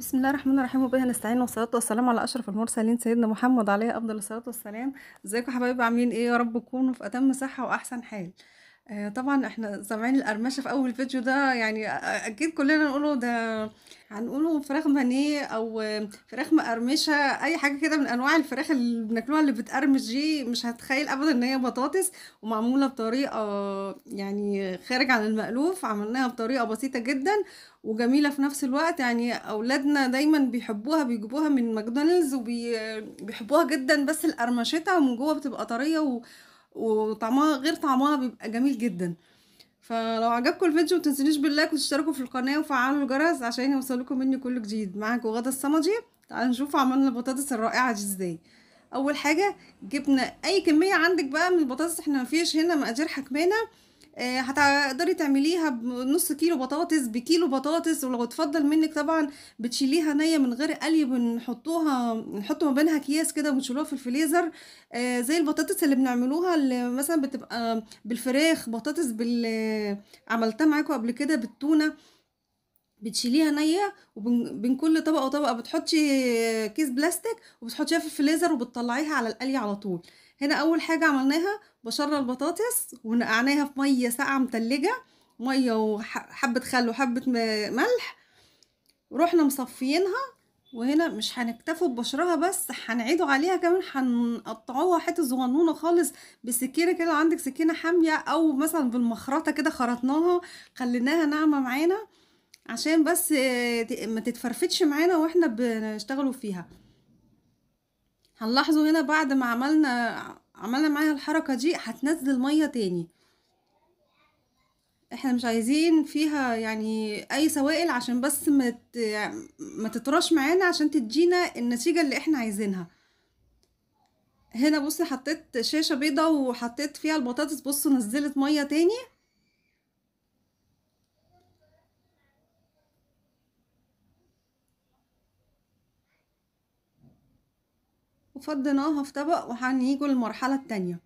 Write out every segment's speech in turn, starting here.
بسم الله الرحمن الرحيم وبه نستعين والصلاة والسلام على أشرف المرسلين سيدنا محمد عليه أفضل الصلاة والسلام ازيكم حبايبي عاملين ايه يا رب تكونوا في أتم صحة وأحسن حال آه، طبعًا إحنا سامعين القرمشة في أول فيديو ده، يعني أكيد كُلّنا هنقوله ده هنقوله فراخ مانيه أو فراخ مقرمشة، أي حاجة كده من أنواع الفراخ اللي بناكلوها اللي بتقرمش دي، مش هتخيل أبدًا إن هي بطاطس ومعمولة بطريقة يعني خارج عن المألوف، عملناها بطريقة بسيطة جدًا وجميلة في نفس الوقت، يعني أولادنا دايمًا بيحبوها بيجيبوها من ماكدونالدز وبيحبوها جدًا بس القرمشتها من جوّه بتبقى طرية و وطعمها غير طعمها بيبقى جميل جدا فلو عجبكم الفيديو متنسونيش باللايك وتشتركوا في القناه وفعلوا الجرس عشان يوصلكم مني كل جديد معاكم غدا الصمدي تعالوا نشوف عملنا البطاطس الرائعه دي ازاي اول حاجه جبنا اي كميه عندك بقى من البطاطس احنا مفيش هنا مقادير حكمانه آه، هتقدري تعمليها بنص كيلو بطاطس بكيلو بطاطس ولو اتفضل منك طبعا بتشيليها نيه من غير قلي بنحطوها نحط ما بينها اكياس كده ونشيلوها في الفريزر آه، زي البطاطس اللي بنعملوها اللي مثلا بتبقى بالفراخ بطاطس بال عملتها معاكم قبل كده بالتونه بتشيليها نيه وبين كل طبقه وطبقه بتحطي كيس بلاستيك وبتحطيها في الفريزر وبتطلعيها على القلي على طول هنا اول حاجه عملناها بشرنا البطاطس ونقعناها في ميه ساقعه متلجه ميه وحبه خل وحبه ملح رحنا مصفيينها وهنا مش هنكتفوا ببشرها بس هنعيدوا عليها كمان هنقطعوها حته صغنونه خالص بسكينه كده لو عندك سكينه حاميه او مثلا بالمخرطه كده خرطناها خليناها ناعمه معانا عشان بس ما تتفرفتش معانا واحنا بنشتغلوا فيها هنلاحظوا هنا بعد ما عملنا عملنا معاها الحركة دي هتنزل مية تاني احنا مش عايزين فيها يعني اي سوائل عشان بس ما مت... تطرش معانا عشان تدينا النتيجة اللي احنا عايزينها هنا بصي حطيت شاشة بيضة وحطيت فيها البطاطس بصوا نزلت مية تاني وفضيناها في طبق وهنيجوا للمرحلة التانية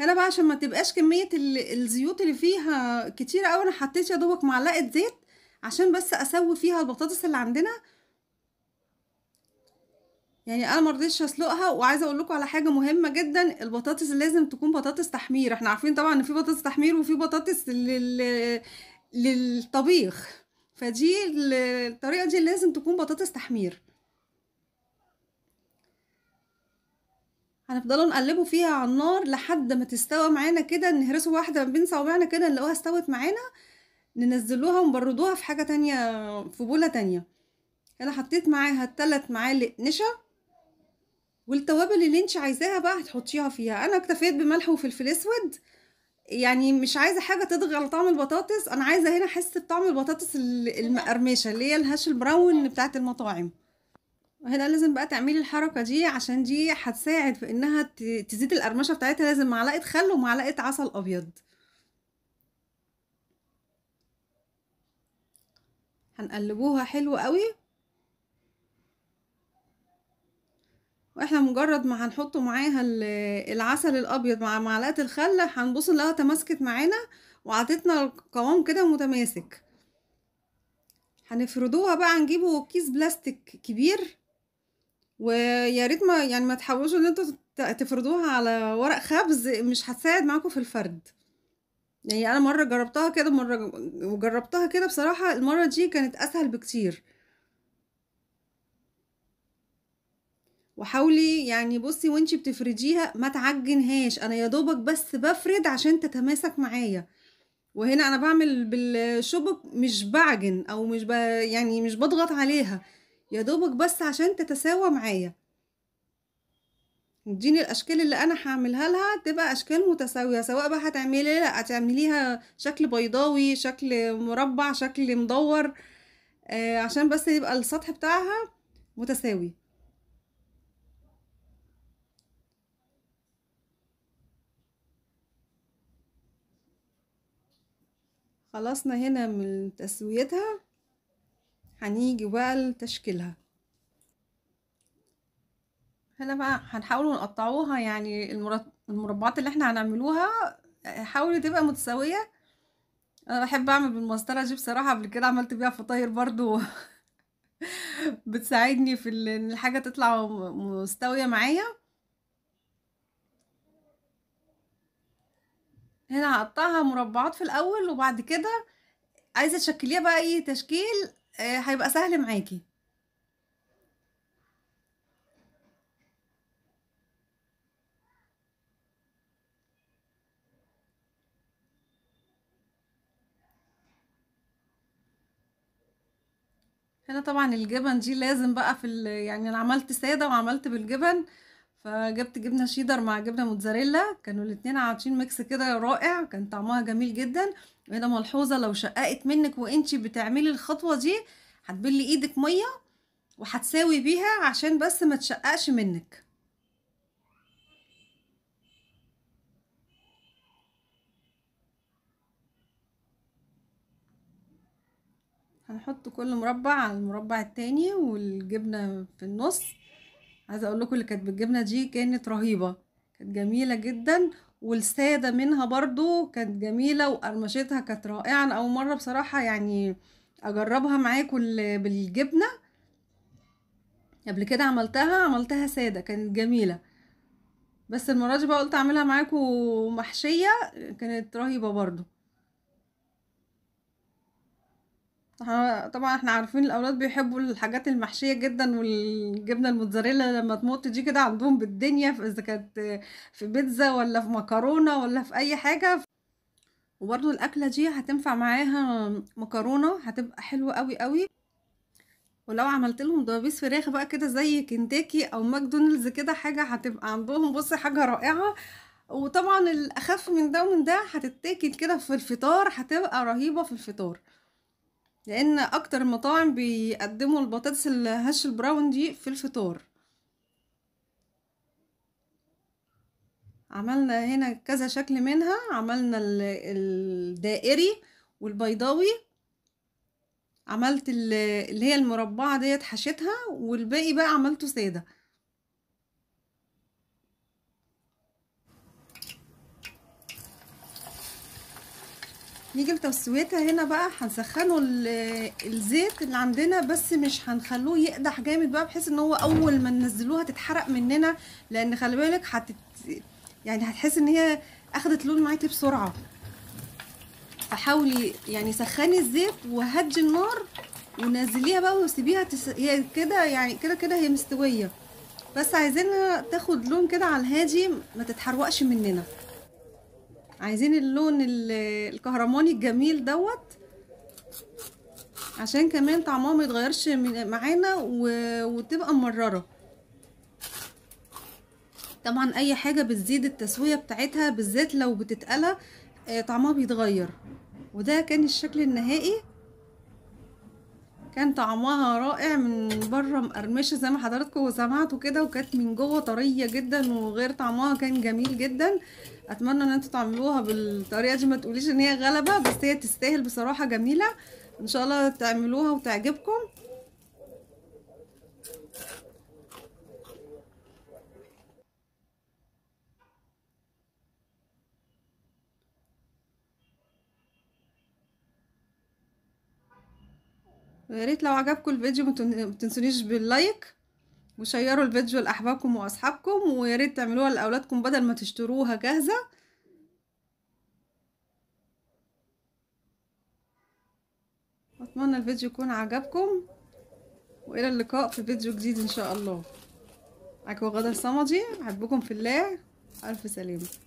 هنا بقى عشان ما تبقاش كمية الزيوت اللي فيها كتير قوي انا حطيت يا دوبك معلقة زيت عشان بس اسوي فيها البطاطس اللي عندنا يعني انا رضيتش اسلقها وعايزه اقول لكم على حاجه مهمه جدا البطاطس لازم تكون بطاطس تحمير احنا عارفين طبعا ان في بطاطس تحمير وفي بطاطس لل... للطبيخ فدي الطريقه دي لازم تكون بطاطس تحمير هنفضلوا نقلبه فيها على النار لحد ما تستوى معانا كده نهرسه واحدة ما بين صوابعنا كده نلاقوها استوت معانا ننزلوها ونبردوها في حاجة تانية في بولة تانية انا حطيت معاها ثلاث معالق نشا والتوابل اللي انت عايزاها بقى هتحطيها فيها انا اكتفيت بملح وفلفل اسود يعني مش عايزه حاجه تضغى على طعم البطاطس انا عايزه هنا احس بطعم البطاطس المقرمشه اللي هي الهش البراون بتاعه المطاعم هنا لازم بقى تعملي الحركة دي عشان دي هتساعد في إنها تزيد القرمشة بتاعتها لازم معلقة خل ومعلقة عسل أبيض هنقلبوها حلو قوي واحنا مجرد ما هنحط معاها العسل الابيض مع معلقه الخل هنبص نلاقيها تماسكت معانا وعطتنا القوام كده متماسك هنفردوها بقى نجيبه كيس بلاستيك كبير ويا ريت ما يعني ما تحاولوش إن انتوا تفرضوها على ورق خبز مش هتساعد معاكم في الفرد. يعني أنا مرّة جرّبتها كده مرّة وجرّبتها كده بصراحة المرّة دي كانت أسهل بكتير. وحاولي يعني بُصّي وأنتِ بتفرديها ما تعجّنهاش، أنا يا دوبك بس بفرد عشان تتماسك معايا، وهنا أنا بعمل بالشبك مش بعجن أو مش ب يعني مش بضغط عليها. يا دوبك بس عشان تتساوى معايا اديني الاشكال اللي انا هعملها لها تبقى اشكال متساويه سواء بقى هتعملي لا هتعمليها شكل بيضاوي شكل مربع شكل مدور آه عشان بس يبقى السطح بتاعها متساوي خلصنا هنا من تسويتها هنيجي بقى لتشكيلها هنا بقى هنحاولوا نقطعوها يعني المربعات اللي احنا هنعملوها حاولي تبقى متساوية انا بحب اعمل بالمسطرة دي بصراحة قبل كده عملت بيها فطاير برضو بتساعدني في ان الحاجة تطلع مستوية معايا هنا هقطعها مربعات في الاول وبعد كده عايزة تشكليها بقى اي تشكيل آه، هيبقى سهل معاكي هنا طبعا الجبن دي لازم بقى في يعني انا عملت ساده وعملت بالجبن فجبت جبنه شيدر مع جبنه موتزاريلا كانوا الاتنين عاملين ميكس كده رائع كان طعمها جميل جدا وهنا ملحوظه لو شققت منك وانتي بتعملي الخطوه دي هتبلي ايدك ميه وهتساوي بيها عشان بس ما تشققش منك هنحط كل مربع على المربع التاني والجبنه في النص عايزه اقول لكم اللي كانت بالجبنه دي كانت رهيبه كانت جميله جدا والساده منها برضو كانت جميله وقرمشتها كانت رائعه انا اول مره بصراحه يعني اجربها معاكم بالجبنه قبل كده عملتها عملتها ساده كانت جميله بس المره دي بقى قلت اعملها معاكم محشيه كانت رهيبه برضو طبعًا إحنا عارفين الأولاد بيحبّوا الحاجات المحشية جدًا، والجبنة الموتزاريلا لمّا تمُط دي كده عندهم بالدنيا، اذا كانت في بيتزا ولا في مكرونة ولا في أي حاجة. وبرضه الأكلة دي هتنفع معاها مكرونة، هتبقى حلوة أوي، أوي. ولو عملت لهم دبابيس فراخ بقى كده زي كنتاكي أو ماكدونالدز كده، حاجة هتبقى عندهم بُصّي حاجة رائعة. وطبعًا الأخف من ده ومن ده، هتتاكل كده في الفطار، هتبقى رهيبة في الفطار. لان اكتر المطاعم بيقدموا البطاطس الهش البراون دي في الفطار عملنا هنا كذا شكل منها عملنا الدائري والبيضاوي عملت اللي هي المربعه ديت حشيتها والباقي بقى عملته ساده نيجي لتسويتها هنا بقى هنسخنه الزيت اللي عندنا بس مش هنخلوه يقدح جامد بقى بحيث ان هو اول ما ننزلوها تتحرق مننا لان خلي بالك هتت يعني هتحس ان هي اخدت لون معاكي بسرعه فحاولي يعني سخني الزيت وهدي النار ونزليها بقى وسيبيها تس... هي كده يعني كده كده هي مستويه بس عايزينها تاخد لون كده على الهادي ما تتحرقش مننا عايزين اللون الكهرماني الجميل دوت عشان كمان طعمها ما يتغيرش معانا وتبقى مرره طبعا اي حاجه بتزيد التسويه بتاعتها بالذات لو بتتقلى آه، طعمها بيتغير وده كان الشكل النهائي كان طعمها رائع من بره مقرمشه زي ما حضراتكم سمعتوا كده وكانت من جوه طريه جدا وغير طعمها كان جميل جدا اتمنى ان انتوا تعملوها بالطريقه دي ما تقوليش ان هي غلبه بس هي تستاهل بصراحه جميله ان شاء الله تعملوها وتعجبكم وياريت ريت لو عجبكم الفيديو ما تنسونيش باللايك وشيروا الفيديو لاحبابكم واصحابكم ويا ريت تعملوها لاولادكم بدل ما تشتروها جاهزه اتمنى الفيديو يكون عجبكم والى اللقاء في فيديو جديد ان شاء الله معاكم غدر صمدي احبكم في الله الف سلامه